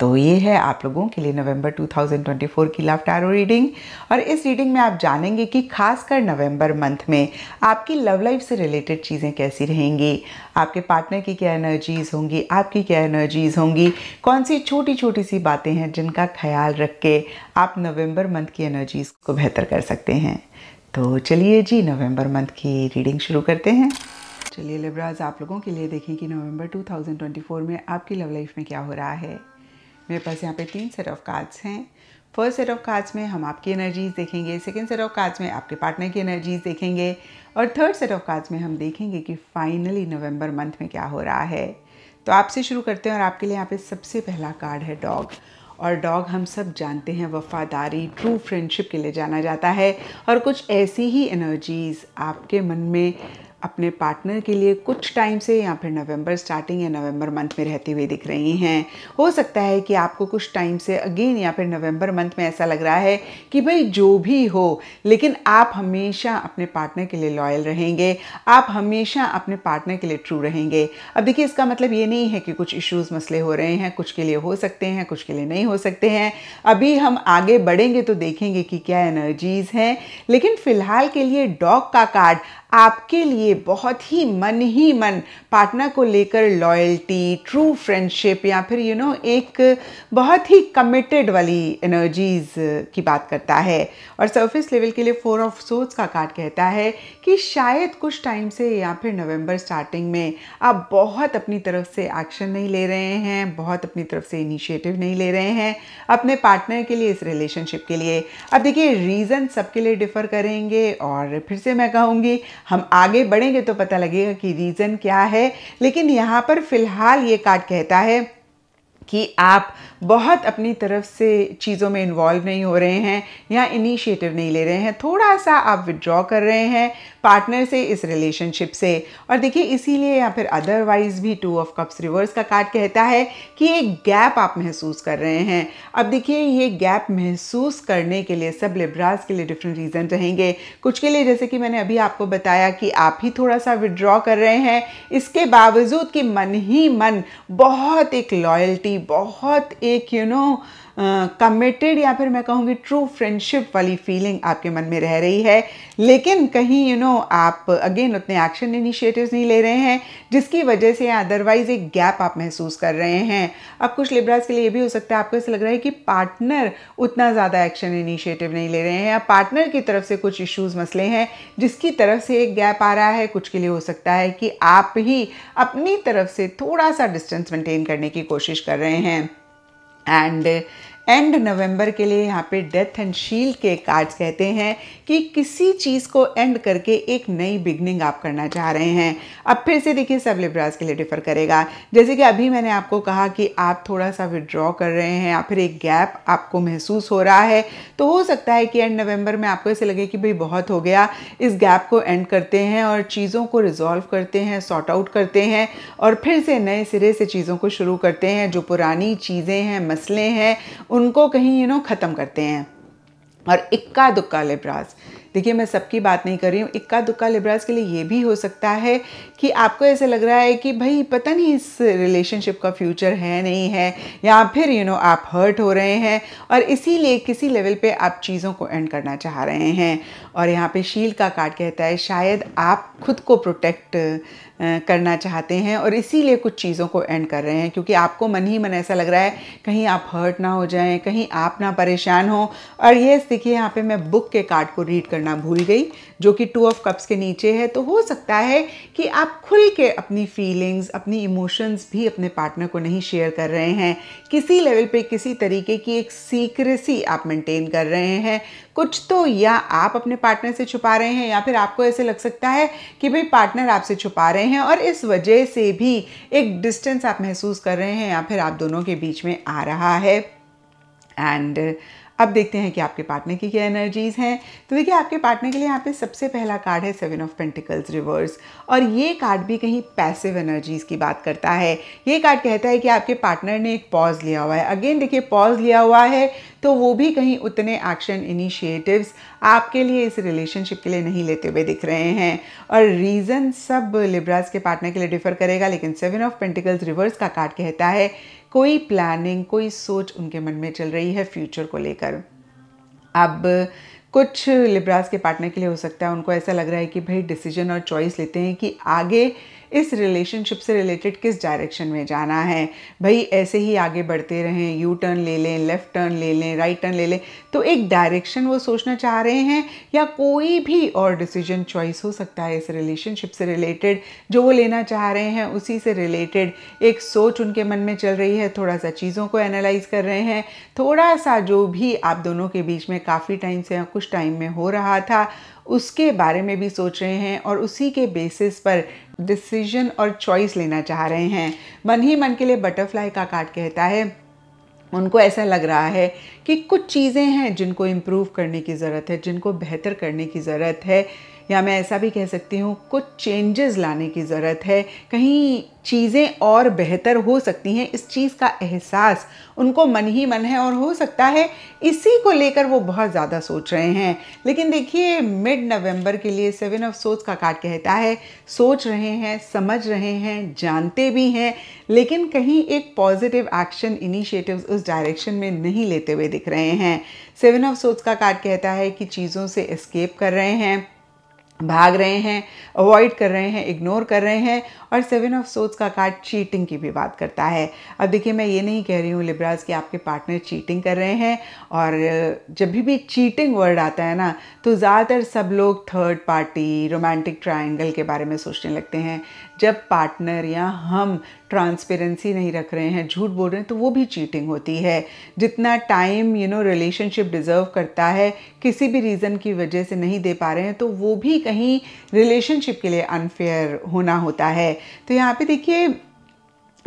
तो ये है आप लोगों के लिए नवंबर 2024 की लव टैरो रीडिंग और इस रीडिंग में आप जानेंगे कि खासकर नवंबर मंथ में आपकी लव लाइफ से रिलेटेड चीज़ें कैसी रहेंगी आपके पार्टनर की क्या एनर्जीज़ होंगी आपकी क्या एनर्जीज़ होंगी कौन सी छोटी छोटी सी बातें हैं जिनका ख्याल रख के आप नवम्बर मंथ की एनर्जीज़ को बेहतर कर सकते हैं तो चलिए जी नवंबर मंथ की रीडिंग शुरू करते हैं चलिए लिब्राज आप लोगों के लिए देखें कि नवंबर 2024 में आपकी लव लाइफ में क्या हो रहा है मेरे पास यहाँ पे तीन सेट ऑफ कार्ड्स हैं फर्स्ट सेट ऑफ कार्ड्स में हम आपकी एनर्जीज देखेंगे सेकेंड सेट ऑफ कार्ड्स में आपके पार्टनर की एनर्जीज देखेंगे और थर्ड सेट ऑफ कार्ड्स में हम देखेंगे कि फाइनली नवंबर मंथ में क्या हो रहा है तो आपसे शुरू करते हैं और आपके लिए यहाँ पे सबसे पहला कार्ड है डॉग और डॉग हम सब जानते हैं वफादारी ट्रू फ्रेंडशिप के लिए जाना जाता है और कुछ ऐसी ही एनर्जीज़ आपके मन में अपने पार्टनर के लिए कुछ टाइम से या फिर नवंबर स्टार्टिंग या नवंबर मंथ में रहती हुई दिख रही हैं हो सकता है कि आपको कुछ टाइम से अगेन या फिर नवंबर मंथ में ऐसा लग रहा है कि भाई जो भी हो लेकिन आप हमेशा अपने पार्टनर के लिए लॉयल रहेंगे आप हमेशा अपने पार्टनर के लिए ट्रू रहेंगे अब देखिए इसका मतलब ये नहीं है कि कुछ इश्यूज़ मसले हो रहे हैं कुछ के लिए हो सकते हैं कुछ के लिए नहीं हो सकते हैं अभी हम आगे बढ़ेंगे तो देखेंगे कि क्या एनर्जीज़ हैं लेकिन फ़िलहाल के लिए डॉग का कार्ड आपके लिए बहुत ही मन ही मन पार्टनर को लेकर लॉयल्टी ट्रू फ्रेंडशिप या फिर यू you नो know, एक बहुत ही कमिटेड वाली एनर्जीज की बात करता है और सरफेस लेवल के लिए फोर ऑफ सोच का कार्ड कहता है कि शायद कुछ टाइम से या फिर नवंबर स्टार्टिंग में आप बहुत अपनी तरफ से एक्शन नहीं ले रहे हैं बहुत अपनी तरफ से इनिशिएटिव नहीं ले रहे हैं अपने पार्टनर के लिए इस रिलेशनशिप के लिए अब देखिए रीज़न सबके लिए डिफ़र करेंगे और फिर से मैं कहूँगी हम आगे बढ़ेंगे तो पता लगेगा कि रीज़न क्या है लेकिन यहाँ पर फ़िलहाल ये कार्ड कहता है कि आप बहुत अपनी तरफ से चीज़ों में इन्वॉल्व नहीं हो रहे हैं या इनिशिएटिव नहीं ले रहे हैं थोड़ा सा आप विदड्रॉ कर रहे हैं पार्टनर से इस रिलेशनशिप से और देखिए इसीलिए या फिर अदरवाइज भी टू ऑफ कप्स रिवर्स का कार्ड कहता है कि एक गैप आप महसूस कर रहे हैं अब देखिए ये गैप महसूस करने के लिए सब लिब्रास के लिए डिफरेंट रीज़न रहेंगे कुछ के लिए जैसे कि मैंने अभी आपको बताया कि आप ही थोड़ा सा विड्रॉ कर रहे हैं इसके बावजूद कि मन ही मन बहुत एक लॉयल्टी बहुत एक एक you you know know, committed uh, या फिर मैं कहूँगी ट्रू फ्रेंडशिप वाली फीलिंग आपके मन में रह रही है लेकिन कहीं यू you नो know, आप अगेन उतने एक्शन इनिशिएटिव्स नहीं ले रहे हैं जिसकी वजह से अदरवाइज एक गैप आप महसूस कर रहे हैं अब कुछ लिब्रास के लिए भी हो सकता है आपको ऐसा लग रहा है कि पार्टनर उतना ज़्यादा एक्शन इनिशिएटिव नहीं ले रहे हैं या पार्टनर की तरफ से कुछ इश्यूज़ मसले हैं जिसकी तरफ से एक गैप आ रहा है कुछ के लिए हो सकता है कि आप ही अपनी तरफ से थोड़ा सा डिस्टेंस मेंटेन करने की कोशिश कर रहे हैं and एंड नवंबर के लिए यहाँ पे डेथ एंड शील्ड के कार्ड्स कहते हैं कि किसी चीज़ को एंड करके एक नई बिगनिंग आप करना चाह रहे हैं अब फिर से देखिए सब लिब्रास के लिए डिफर करेगा जैसे कि अभी मैंने आपको कहा कि आप थोड़ा सा विड्रॉ कर रहे हैं या फिर एक गैप आपको महसूस हो रहा है तो हो सकता है कि एंड नवम्बर में आपको ऐसे लगे कि भाई बहुत हो गया इस गैप को एंड करते हैं और चीज़ों को रिजॉल्व करते हैं सॉर्ट आउट करते हैं और फिर से नए सिरे से चीज़ों को शुरू करते हैं जो पुरानी चीज़ें हैं मसले हैं उनको कहीं यू नो ख़त्म करते हैं और इक्का दुक्का लिब्रास देखिए मैं सबकी बात नहीं कर रही हूँ इक्का दुक्का लिब्रास के लिए ये भी हो सकता है कि आपको ऐसा लग रहा है कि भाई पता नहीं इस रिलेशनशिप का फ्यूचर है नहीं है या फिर यू you नो know, आप हर्ट हो रहे हैं और इसीलिए किसी लेवल पे आप चीज़ों को एंड करना चाह रहे हैं और यहाँ पे शील का कार्ड कहता है शायद आप खुद को प्रोटेक्ट करना चाहते हैं और इसीलिए कुछ चीज़ों को एंड कर रहे हैं क्योंकि आपको मन ही मन ऐसा लग रहा है कहीं आप हर्ट ना हो जाएं कहीं आप ना परेशान हो और ये देखिए यहाँ पे मैं बुक के कार्ड को रीड करना करना भूल गई जो कि टू ऑफ कप्स के नीचे है तो हो सकता है कि आप खुल के अपनी फीलिंग्स अपनी इमोशंस भी अपने पार्टनर को नहीं शेयर कर रहे हैं किसी लेवल पे किसी तरीके की एक सीक्रेसी आप मेंटेन कर रहे हैं कुछ तो या आप अपने पार्टनर से छुपा रहे हैं या फिर आपको ऐसे लग सकता है कि भाई पार्टनर आपसे छुपा रहे हैं और इस वजह से भी एक डिस्टेंस आप महसूस कर रहे हैं या फिर आप दोनों के बीच में आ रहा है एंड अब देखते हैं कि आपके पार्टनर की क्या एनर्जीज़ हैं तो देखिए आपके पार्टनर के लिए यहाँ पे सबसे पहला कार्ड है सेवन ऑफ पेंटिकल्स रिवर्स और ये कार्ड भी कहीं पैसिव एनर्जीज़ की बात करता है ये कार्ड कहता है कि आपके पार्टनर ने एक पॉज लिया हुआ है अगेन देखिए पॉज लिया हुआ है तो वो भी कहीं उतने एक्शन इनिशिएटिव्स आपके लिए इस रिलेशनशिप के लिए नहीं लेते हुए दिख रहे हैं और रीज़न सब लिब्रास के पार्टनर के लिए डिफर करेगा लेकिन सेवन ऑफ पेंटिकल्स रिवर्स का कार्ड कहता है कोई प्लानिंग कोई सोच उनके मन में चल रही है फ्यूचर को लेकर अब कुछ लिब्रास के पार्टनर के लिए हो सकता है उनको ऐसा लग रहा है कि भाई डिसीजन और चॉइस लेते हैं कि आगे इस रिलेशनशिप से रिलेटेड किस डायरेक्शन में जाना है भाई ऐसे ही आगे बढ़ते रहें यू टर्न ले लें लेफ़्ट टर्न ले लें राइट टर्न ले लें तो एक डायरेक्शन वो सोचना चाह रहे हैं या कोई भी और डिसीजन चॉइस हो सकता है इस रिलेशनशिप से रिलेटेड जो वो लेना चाह रहे हैं उसी से रिलेटेड एक सोच उनके मन में चल रही है थोड़ा सा चीज़ों को एनालाइज कर रहे हैं थोड़ा सा जो भी आप दोनों के बीच में काफ़ी टाइम से या कुछ टाइम में हो रहा था उसके बारे में भी सोच रहे हैं और उसी के बेसिस पर डिसीजन और चॉइस लेना चाह रहे हैं मन ही मन के लिए बटरफ्लाई का कार्ड कहता है उनको ऐसा लग रहा है कि कुछ चीज़ें हैं जिनको इम्प्रूव करने की ज़रूरत है जिनको बेहतर करने की ज़रूरत है या मैं ऐसा भी कह सकती हूँ कुछ चेंजेस लाने की ज़रूरत है कहीं चीज़ें और बेहतर हो सकती हैं इस चीज़ का एहसास उनको मन ही मन है और हो सकता है इसी को लेकर वो बहुत ज़्यादा सोच रहे हैं लेकिन देखिए मिड नवंबर के लिए सेवन ऑफ सोच का कार्ड कहता है सोच रहे हैं समझ रहे हैं जानते भी हैं लेकिन कहीं एक पॉजिटिव एक्शन इनिशिएटिव उस डायरेक्शन में नहीं लेते हुए दिख रहे हैं सेवन ऑफ सोच का कार्ड कहता है कि चीज़ों से एस्केप कर रहे हैं भाग रहे हैं अवॉइड कर रहे हैं इग्नोर कर रहे हैं और सेवन ऑफ सोट्स का कार्ड चीटिंग की भी बात करता है अब देखिए मैं ये नहीं कह रही हूँ लिब्राज कि आपके पार्टनर चीटिंग कर रहे हैं और जब भी भी चीटिंग वर्ड आता है ना तो ज़्यादातर सब लोग थर्ड पार्टी रोमांटिक ट्रायंगल के बारे में सोचने लगते हैं जब पार्टनर या हम ट्रांसपेरेंसी नहीं रख रहे हैं झूठ बोल रहे हैं तो वो भी चीटिंग होती है जितना time you know relationship deserve करता है किसी भी रीज़न की वजह से नहीं दे पा रहे हैं तो वो भी कहीं रिलेशनशिप के लिए अनफेयर होना होता है तो यहाँ पे देखिए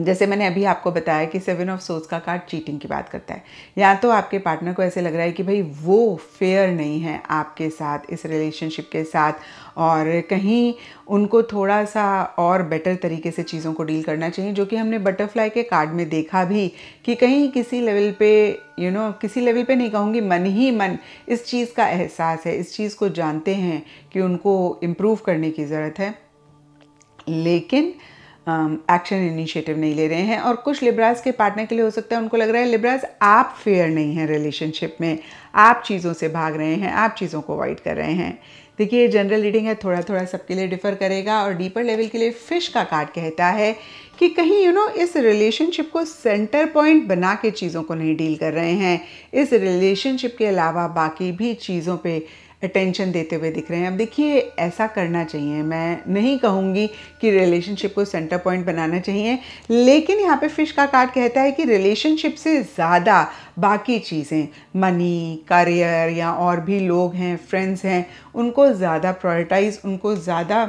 जैसे मैंने अभी आपको बताया कि सेवन ऑफ सोर्स का कार्ड चीटिंग की बात करता है या तो आपके पार्टनर को ऐसे लग रहा है कि भाई वो फेयर नहीं है आपके साथ इस रिलेशनशिप के साथ और कहीं उनको थोड़ा सा और बेटर तरीके से चीज़ों को डील करना चाहिए जो कि हमने बटरफ्लाई के कार्ड में देखा भी कि कहीं किसी लेवल पे यू you नो know, किसी लेवल पे नहीं कहूँगी मन ही मन इस चीज़ का एहसास है इस चीज़ को जानते हैं कि उनको इम्प्रूव करने की ज़रूरत है लेकिन एक्शन um, इनिशिएटिव नहीं ले रहे हैं और कुछ लिब्राज के पार्टनर के लिए हो सकता है उनको लग रहा है लिब्राज आप फेयर नहीं हैं रिलेशनशिप में आप चीज़ों से भाग रहे हैं आप चीज़ों को अवॉइड कर रहे हैं देखिए ये जनरल रीडिंग है थोड़ा थोड़ा सबके लिए डिफ़र करेगा और डीपर लेवल के लिए फ़िश का कार्ड कहता है कि कहीं यू you नो know, इस रिलेशनशिप को सेंटर पॉइंट बना के चीज़ों को नहीं डील कर रहे हैं इस रिलेशनशिप के अलावा बाकी भी चीज़ों पर अटेंशन देते हुए दिख रहे हैं अब देखिए ऐसा करना चाहिए मैं नहीं कहूँगी कि रिलेशनशिप को सेंटर पॉइंट बनाना चाहिए लेकिन यहाँ पे फिश का कार्ड कहता है कि रिलेशनशिप से ज़्यादा बाकी चीज़ें मनी करियर या और भी लोग हैं फ्रेंड्स हैं उनको ज़्यादा प्रायोरिटाइज उनको ज़्यादा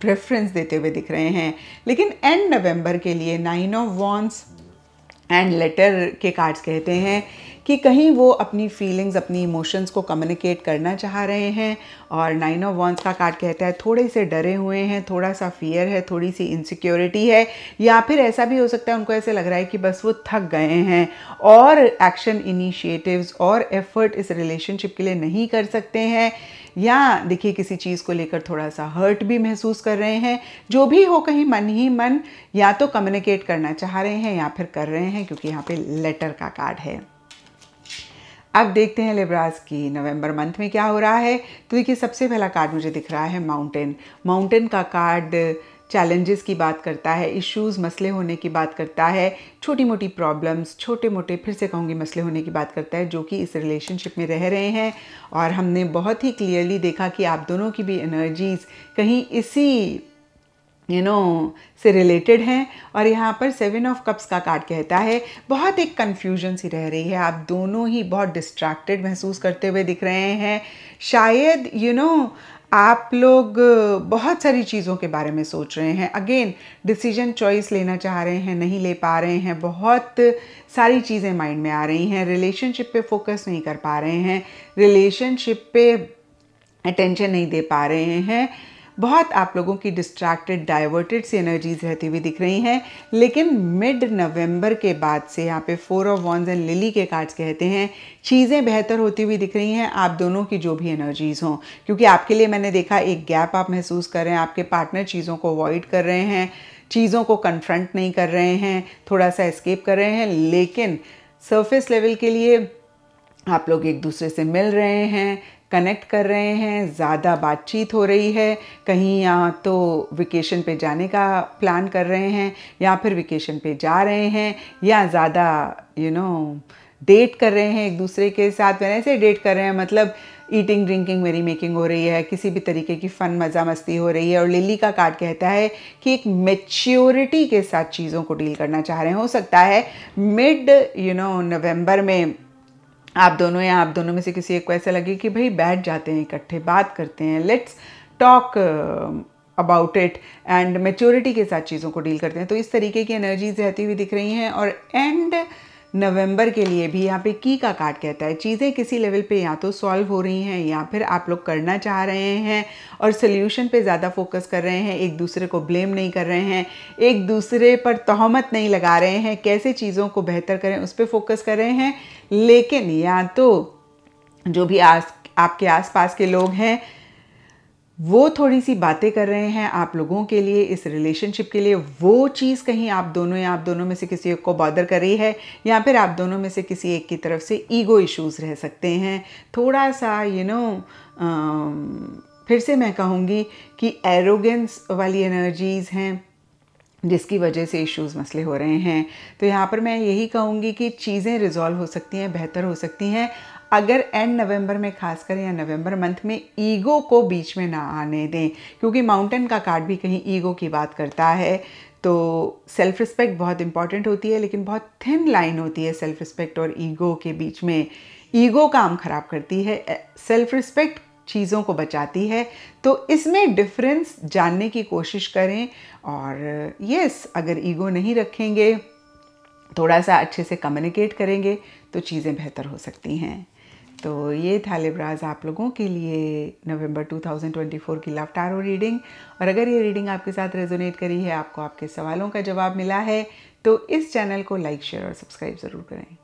प्रेफरेंस देते हुए दिख रहे हैं लेकिन एंड नवंबर के लिए nine of wands and letter के कार्ड्स कहते हैं कि कहीं वो अपनी फीलिंग्स अपनी इमोशंस को कम्युनिकेट करना चाह रहे हैं और नाइन ऑफ वॉन्स का कार्ड कहता है थोड़े से डरे हुए हैं थोड़ा सा फियर है थोड़ी सी इनसिक्योरिटी है या फिर ऐसा भी हो सकता है उनको ऐसे लग रहा है कि बस वो थक गए हैं और एक्शन इनिशिएटिव्स और एफर्ट इस रिलेशनशिप के लिए नहीं कर सकते हैं या देखिए किसी चीज़ को लेकर थोड़ा सा हर्ट भी महसूस कर रहे हैं जो भी हो कहीं मन ही मन या तो कम्युनिकेट करना चाह रहे हैं या फिर कर रहे हैं क्योंकि यहाँ पे लेटर का कार्ड है अब देखते हैं लेब्रास की नवंबर मंथ में क्या हो रहा है तो देखिए सबसे पहला कार्ड मुझे दिख रहा है माउंटेन माउंटेन का कार्ड चैलेंजेस की बात करता है इश्यूज मसले होने की बात करता है छोटी मोटी प्रॉब्लम्स छोटे मोटे फिर से कहूँगी मसले होने की बात करता है जो कि इस रिलेशनशिप में रह रहे हैं और हमने बहुत ही क्लियरली देखा कि आप दोनों की भी एनर्जीज़ कहीं इसी यू you नो know, से रिलेटेड हैं और यहाँ पर सेवन ऑफ कप्स का कार्ड कहता है बहुत एक कन्फ्यूजन सी रह रही है आप दोनों ही बहुत डिस्ट्रैक्टेड महसूस करते हुए दिख रहे हैं शायद यू you नो know, आप लोग बहुत सारी चीज़ों के बारे में सोच रहे हैं अगेन डिसीजन चॉइस लेना चाह रहे हैं नहीं ले पा रहे हैं बहुत सारी चीज़ें माइंड में आ रही हैं रिलेशनशिप पे फोकस नहीं कर पा रहे हैं रिलेशनशिप पे अटेंशन नहीं दे पा रहे हैं बहुत आप लोगों की डिस्ट्रैक्टेड डाइवर्टेड सी एनर्जीज रहती हुई दिख रही हैं लेकिन मिड नवंबर के बाद से यहाँ पे four of wands and lily के कार्ड्स कहते हैं चीज़ें बेहतर होती हुई दिख रही हैं आप दोनों की जो भी एनर्जीज हों क्योंकि आपके लिए मैंने देखा एक गैप आप महसूस कर रहे हैं आपके पार्टनर चीज़ों को अवॉइड कर रहे हैं चीज़ों को कन्फ्रंट नहीं कर रहे हैं थोड़ा सा एस्केप कर रहे हैं लेकिन सरफेस लेवल के लिए आप लोग एक दूसरे से मिल रहे हैं कनेक्ट कर रहे हैं ज़्यादा बातचीत हो रही है कहीं या तो वेकेशन पे जाने का प्लान कर रहे हैं या फिर वेकेशन पे जा रहे हैं या ज़्यादा यू नो डेट कर रहे हैं एक दूसरे के साथ मैंने ऐसे डेट कर रहे हैं मतलब ईटिंग ड्रिंकिंग मेरी मेकिंग हो रही है किसी भी तरीके की फ़न मज़ा मस्ती हो रही है और लिली का कार्ड कहता है कि एक मेच्योरिटी के साथ चीज़ों को डील करना चाह रहे हैं हो सकता है मिड यू नो नवंबर में आप दोनों या आप दोनों में से किसी एक को ऐसा लगे कि भाई बैठ जाते हैं इकट्ठे बात करते हैं let's talk about it and maturity के साथ चीज़ों को डील करते हैं तो इस तरीके की एनर्जीज रहती हुई दिख रही हैं और एंड नवंबर के लिए भी यहाँ पे की का कार्ड कहता है चीज़ें किसी लेवल पे या तो सॉल्व हो रही हैं या फिर आप लोग करना चाह रहे हैं और सोल्यूशन पे ज़्यादा फोकस कर रहे हैं एक दूसरे को ब्लेम नहीं कर रहे हैं एक दूसरे पर तहमत नहीं लगा रहे हैं कैसे चीज़ों को बेहतर करें उस पर फोकस कर रहे हैं लेकिन या तो जो भी आस आपके आसपास के लोग हैं वो थोड़ी सी बातें कर रहे हैं आप लोगों के लिए इस रिलेशनशिप के लिए वो चीज़ कहीं आप दोनों या आप दोनों में से किसी एक को बॉदर कर रही है या फिर आप दोनों में से किसी एक की तरफ से ईगो इश्यूज रह सकते हैं थोड़ा सा you you know know, um, फिर से मैं कहूँगी कि एरोगेंस वाली एनर्जीज़ हैं जिसकी वजह से इश्यूज़ मसले हो रहे हैं तो यहाँ पर मैं यही कहूँगी कि चीज़ें रिजॉल्व हो सकती हैं बेहतर हो सकती हैं अगर एंड नवंबर में खासकर या नवंबर मंथ में ईगो को बीच में ना आने दें क्योंकि माउंटेन का कार्ड भी कहीं ईगो की बात करता है तो सेल्फ रिस्पेक्ट बहुत इंपॉर्टेंट होती है लेकिन बहुत थिन लाइन होती है सेल्फ रिस्पेक्ट और ईगो के बीच में ईगो काम खराब करती है सेल्फ रिस्पेक्ट चीज़ों को बचाती है तो इसमें डिफरेंस जानने की कोशिश करें और यस अगर ईगो नहीं रखेंगे थोड़ा सा अच्छे से कम्युनिकेट करेंगे तो चीज़ें बेहतर हो सकती हैं तो ये था लिब्राज आप लोगों के लिए नवंबर 2024 की लव टारो रीडिंग और अगर ये रीडिंग आपके साथ रेजोनेट करी है आपको आपके सवालों का जवाब मिला है तो इस चैनल को लाइक शेयर और सब्सक्राइब ज़रूर करें